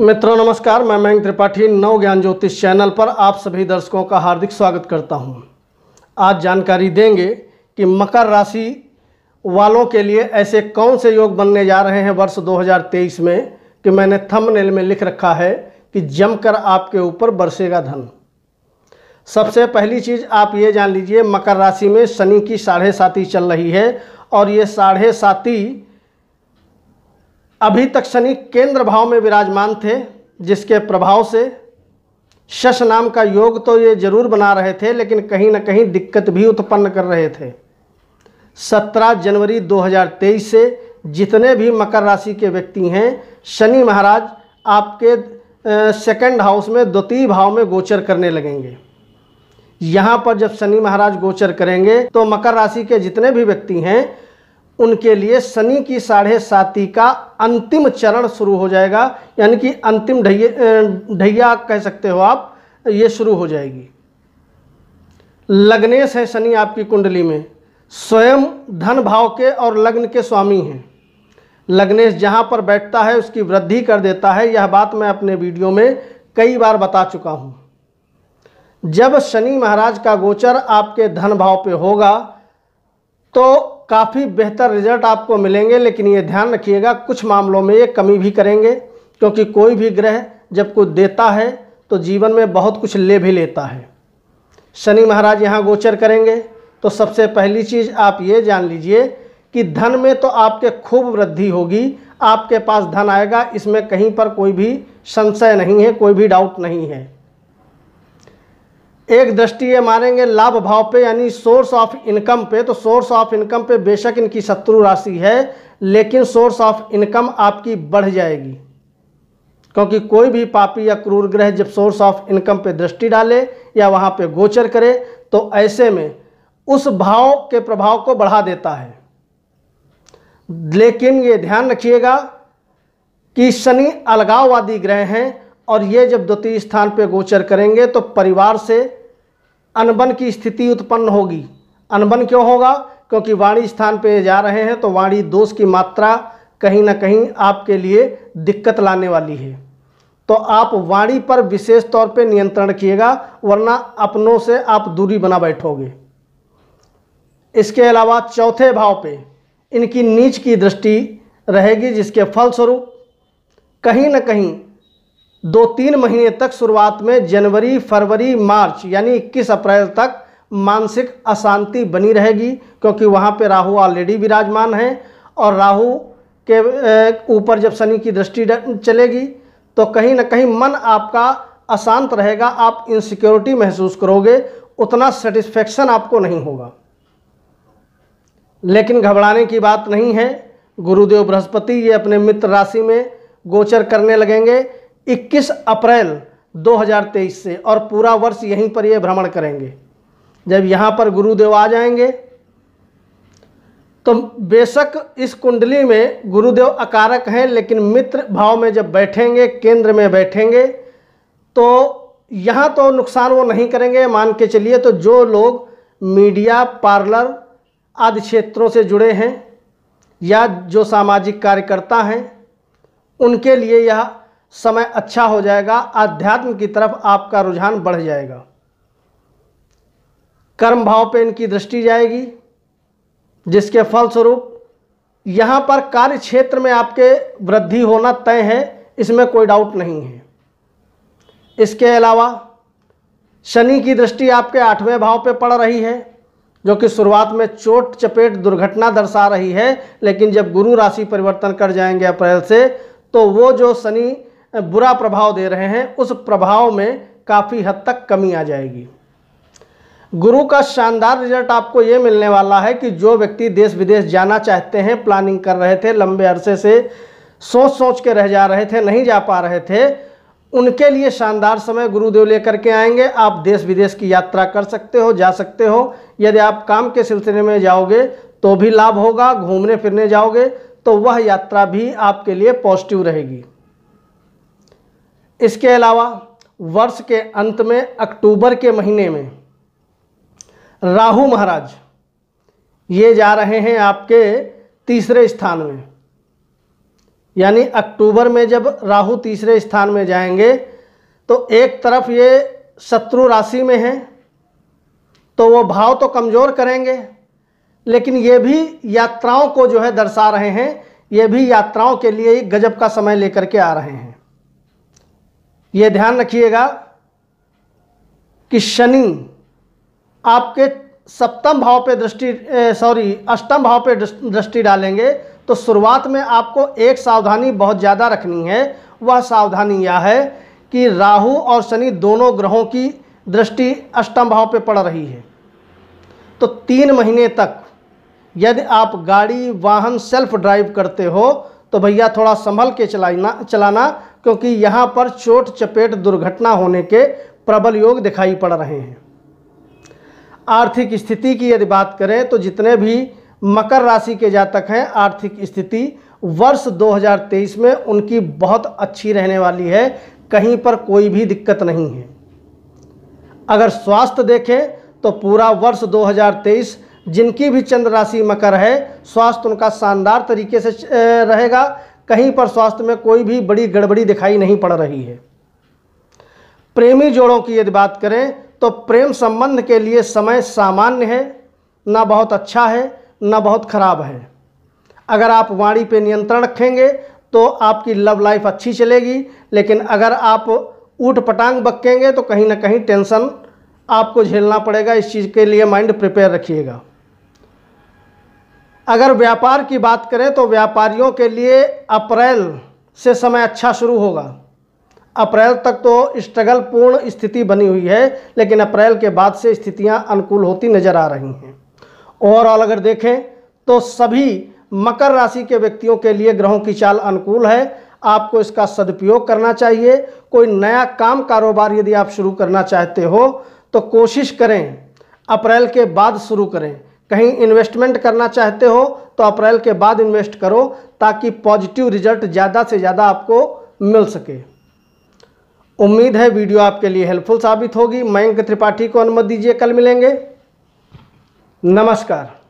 मित्रों नमस्कार मैं मयंक त्रिपाठी नव ज्ञान ज्योतिष चैनल पर आप सभी दर्शकों का हार्दिक स्वागत करता हूं। आज जानकारी देंगे कि मकर राशि वालों के लिए ऐसे कौन से योग बनने जा रहे हैं वर्ष 2023 में कि मैंने थंबनेल में लिख रखा है कि जमकर आपके ऊपर बरसेगा धन सबसे पहली चीज़ आप ये जान लीजिए मकर राशि में शनि की साढ़े साथी चल रही है और ये साढ़े साती अभी तक शनि केंद्र भाव में विराजमान थे जिसके प्रभाव से शश नाम का योग तो ये जरूर बना रहे थे लेकिन कहीं ना कहीं दिक्कत भी उत्पन्न कर रहे थे 17 जनवरी 2023 से जितने भी मकर राशि के व्यक्ति हैं शनि महाराज आपके सेकंड हाउस में द्वितीय भाव में गोचर करने लगेंगे यहाँ पर जब शनि महाराज गोचर करेंगे तो मकर राशि के जितने भी व्यक्ति हैं उनके लिए शनि की साढ़े साती का अंतिम चरण शुरू हो जाएगा यानी कि अंतिम ढैया कह सकते हो आप ये शुरू हो जाएगी लग्नेश है शनि आपकी कुंडली में स्वयं धन भाव के और लग्न के स्वामी हैं लग्नेश जहाँ पर बैठता है उसकी वृद्धि कर देता है यह बात मैं अपने वीडियो में कई बार बता चुका हूँ जब शनि महाराज का गोचर आपके धन भाव पे होगा तो काफ़ी बेहतर रिजल्ट आपको मिलेंगे लेकिन ये ध्यान रखिएगा कुछ मामलों में ये कमी भी करेंगे क्योंकि कोई भी ग्रह जब कुछ देता है तो जीवन में बहुत कुछ ले भी लेता है शनि महाराज यहाँ गोचर करेंगे तो सबसे पहली चीज़ आप ये जान लीजिए कि धन में तो आपके खूब वृद्धि होगी आपके पास धन आएगा इसमें कहीं पर कोई भी संशय नहीं है कोई भी डाउट नहीं है एक दृष्टि ये मारेंगे लाभ भाव पे यानी सोर्स ऑफ इनकम पे तो सोर्स ऑफ इनकम पे बेशक इनकी शत्रु राशि है लेकिन सोर्स ऑफ इनकम आपकी बढ़ जाएगी क्योंकि कोई भी पापी या क्रूर ग्रह जब सोर्स ऑफ इनकम पे दृष्टि डाले या वहाँ पे गोचर करे तो ऐसे में उस भाव के प्रभाव को बढ़ा देता है लेकिन ये ध्यान रखिएगा कि शनि अलगाववादी ग्रह हैं और ये जब द्वितीय स्थान पे गोचर करेंगे तो परिवार से अनबन की स्थिति उत्पन्न होगी अनबन क्यों होगा क्योंकि वाणी स्थान पे जा रहे हैं तो वाणी दोष की मात्रा कहीं ना कहीं आपके लिए दिक्कत लाने वाली है तो आप वाणी पर विशेष तौर पे नियंत्रण किएगा वरना अपनों से आप दूरी बना बैठोगे इसके अलावा चौथे भाव पे इनकी नीच की दृष्टि रहेगी जिसके फलस्वरूप कहीं ना कहीं दो तीन महीने तक शुरुआत में जनवरी फरवरी मार्च यानी 21 अप्रैल तक मानसिक अशांति बनी रहेगी क्योंकि वहाँ पे राहु ऑलरेडी विराजमान है और राहु के ऊपर जब शनि की दृष्टि चलेगी तो कहीं ना कहीं मन आपका अशांत रहेगा आप इनसिक्योरिटी महसूस करोगे उतना सेटिस्फेक्शन आपको नहीं होगा लेकिन घबराने की बात नहीं है गुरुदेव बृहस्पति ये अपने मित्र राशि में गोचर करने लगेंगे 21 अप्रैल 2023 से और पूरा वर्ष यहीं पर ये भ्रमण करेंगे जब यहाँ पर गुरुदेव आ जाएंगे तो बेशक इस कुंडली में गुरुदेव अकारक हैं लेकिन मित्र भाव में जब बैठेंगे केंद्र में बैठेंगे तो यहाँ तो नुकसान वो नहीं करेंगे मान के चलिए तो जो लोग मीडिया पार्लर आदि क्षेत्रों से जुड़े हैं या जो सामाजिक कार्यकर्ता हैं उनके लिए यह समय अच्छा हो जाएगा अध्यात्म की तरफ आपका रुझान बढ़ जाएगा कर्म भाव पे इनकी दृष्टि जाएगी जिसके फलस्वरूप यहाँ पर कार्य क्षेत्र में आपके वृद्धि होना तय है इसमें कोई डाउट नहीं है इसके अलावा शनि की दृष्टि आपके आठवें भाव पे पड़ रही है जो कि शुरुआत में चोट चपेट दुर्घटना दर्शा रही है लेकिन जब गुरु राशि परिवर्तन कर जाएंगे अप्रैल से तो वो जो शनि बुरा प्रभाव दे रहे हैं उस प्रभाव में काफ़ी हद तक कमी आ जाएगी गुरु का शानदार रिजल्ट आपको ये मिलने वाला है कि जो व्यक्ति देश विदेश जाना चाहते हैं प्लानिंग कर रहे थे लंबे अरसे से सोच सोच के रह जा रहे थे नहीं जा पा रहे थे उनके लिए शानदार समय गुरुदेव लेकर के आएंगे आप देश विदेश की यात्रा कर सकते हो जा सकते हो यदि आप काम के सिलसिले में जाओगे तो भी लाभ होगा घूमने फिरने जाओगे तो वह यात्रा भी आपके लिए पॉजिटिव रहेगी इसके अलावा वर्ष के अंत में अक्टूबर के महीने में राहु महाराज ये जा रहे हैं आपके तीसरे स्थान में यानी अक्टूबर में जब राहु तीसरे स्थान में जाएंगे तो एक तरफ ये शत्रु राशि में हैं तो वो भाव तो कमज़ोर करेंगे लेकिन ये भी यात्राओं को जो है दर्शा रहे हैं ये भी यात्राओं के लिए ही गजब का समय लेकर के आ रहे हैं ये ध्यान रखिएगा कि शनि आपके सप्तम भाव पे दृष्टि सॉरी अष्टम भाव पे दृष्टि डालेंगे तो शुरुआत में आपको एक सावधानी बहुत ज़्यादा रखनी है वह सावधानी यह है कि राहु और शनि दोनों ग्रहों की दृष्टि अष्टम भाव पे पड़ रही है तो तीन महीने तक यदि आप गाड़ी वाहन सेल्फ ड्राइव करते हो तो भैया थोड़ा संभल के चलाना चलाना क्योंकि यहाँ पर चोट चपेट दुर्घटना होने के प्रबल योग दिखाई पड़ रहे हैं आर्थिक स्थिति की यदि बात करें तो जितने भी मकर राशि के जातक हैं आर्थिक स्थिति वर्ष 2023 में उनकी बहुत अच्छी रहने वाली है कहीं पर कोई भी दिक्कत नहीं है अगर स्वास्थ्य देखें तो पूरा वर्ष 2023 जिनकी भी चंद्र राशि मकर है स्वास्थ्य उनका शानदार तरीके से रहेगा कहीं पर स्वास्थ्य में कोई भी बड़ी गड़बड़ी दिखाई नहीं पड़ रही है प्रेमी जोड़ों की यदि बात करें तो प्रेम संबंध के लिए समय सामान्य है ना बहुत अच्छा है ना बहुत खराब है अगर आप वाणी पे नियंत्रण रखेंगे तो आपकी लव लाइफ अच्छी चलेगी लेकिन अगर आप ऊट पटांग बकेंगे तो कहीं ना कहीं टेंशन आपको झेलना पड़ेगा इस चीज़ के लिए माइंड प्रिपेयर रखिएगा अगर व्यापार की बात करें तो व्यापारियों के लिए अप्रैल से समय अच्छा शुरू होगा अप्रैल तक तो स्ट्रगल पूर्ण स्थिति बनी हुई है लेकिन अप्रैल के बाद से स्थितियां अनुकूल होती नज़र आ रही हैं ओवरऑल अगर देखें तो सभी मकर राशि के व्यक्तियों के लिए ग्रहों की चाल अनुकूल है आपको इसका सदुपयोग करना चाहिए कोई नया काम कारोबार यदि आप शुरू करना चाहते हो तो कोशिश करें अप्रैल के बाद शुरू करें कहीं इन्वेस्टमेंट करना चाहते हो तो अप्रैल के बाद इन्वेस्ट करो ताकि पॉजिटिव रिजल्ट ज़्यादा से ज़्यादा आपको मिल सके उम्मीद है वीडियो आपके लिए हेल्पफुल साबित होगी मयंक त्रिपाठी को अनुमति दीजिए कल मिलेंगे नमस्कार